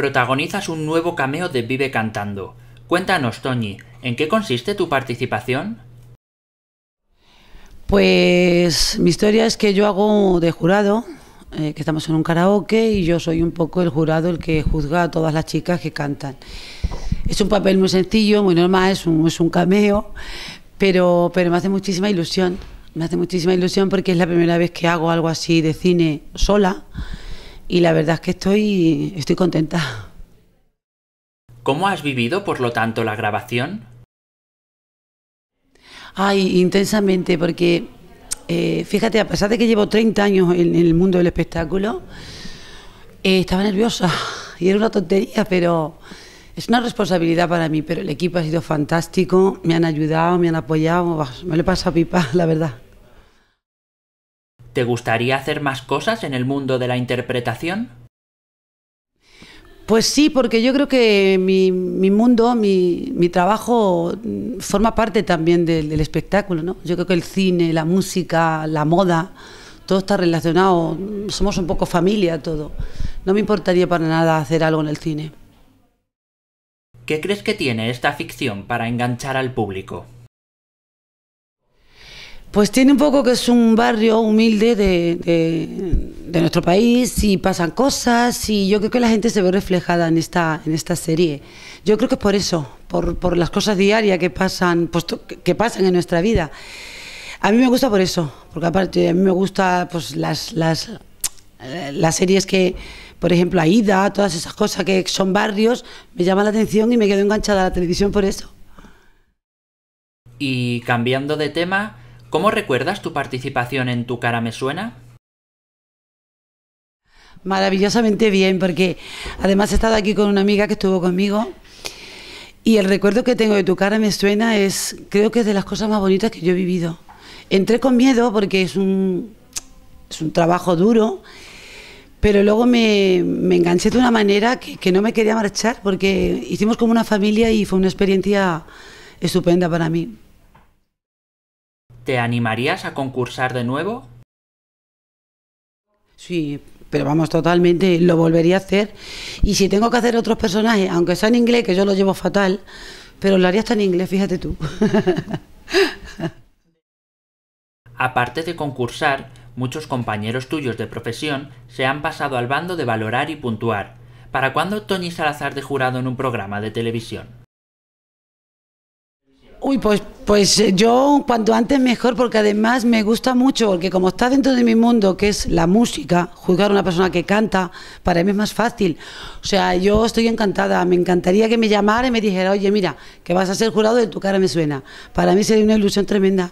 protagonizas un nuevo cameo de Vive Cantando. Cuéntanos, Toñi, ¿en qué consiste tu participación? Pues mi historia es que yo hago de jurado, eh, que estamos en un karaoke y yo soy un poco el jurado el que juzga a todas las chicas que cantan. Es un papel muy sencillo, muy normal, es un, es un cameo, pero, pero me hace muchísima ilusión. Me hace muchísima ilusión porque es la primera vez que hago algo así de cine sola y la verdad es que estoy, estoy contenta. ¿Cómo has vivido, por lo tanto, la grabación? Ay, intensamente, porque eh, fíjate, a pesar de que llevo 30 años en, el mundo del espectáculo, eh, estaba nerviosa y era una tontería, pero es una responsabilidad para mí. Pero el equipo ha sido fantástico, me han ayudado, me han apoyado, me lo he pasado pipa, la verdad. ¿Te gustaría hacer más cosas en el mundo de la interpretación? Pues sí, porque yo creo que mi, mundo, mi, trabajo forma parte también del, del, espectáculo, ¿no? Yo creo que el cine, la música, la moda, todo está relacionado, somos un poco familia todo. No me importaría para nada hacer algo en el cine. ¿Qué crees que tiene esta ficción para enganchar al público? Pues tiene un poco que es un barrio humilde de, nuestro país y pasan cosas y yo creo que la gente se ve reflejada en esta, en esta serie. Yo creo que es por eso, por, las cosas diarias que pasan, pues, que pasan en nuestra vida. A mí me gusta por eso, porque aparte a mí me gusta pues, las, eh, las series que, por ejemplo, Aida, todas esas cosas que son barrios, me llaman la atención y me quedo enganchada a la televisión por eso. Y cambiando de tema, ¿Cómo recuerdas tu participación en Tu cara me suena? Maravillosamente bien, porque además he estado aquí con una amiga que estuvo conmigo y el recuerdo que tengo de tu cara me suena es, creo que es de las cosas más bonitas que yo he vivido. Entré con miedo porque es un, trabajo duro, pero luego me, enganché de una manera que, que no me quería marchar porque hicimos como una familia y fue una experiencia estupenda para mí. ¿Te animarías a concursar de nuevo? Sí, pero vamos, totalmente, lo volvería a hacer. Y si tengo que hacer otros personajes, aunque sea en inglés, que yo lo llevo fatal, pero lo haría hasta en inglés, fíjate tú. Aparte de concursar, muchos compañeros tuyos de profesión se han pasado al bando de valorar y puntuar. ¿Para cuándo Tony Salazar de jurado en un programa de televisión? Uy, pues, pues eh, yo cuanto antes mejor, porque además me gusta mucho, porque como está dentro de mi mundo, que es la música, juzgar a una persona que canta, para mí es más fácil. O sea, yo estoy encantada, me encantaría que me llamara y me dijera, oye, mira, que vas a ser jurado de tu cara me suena. Para mí sería una ilusión tremenda.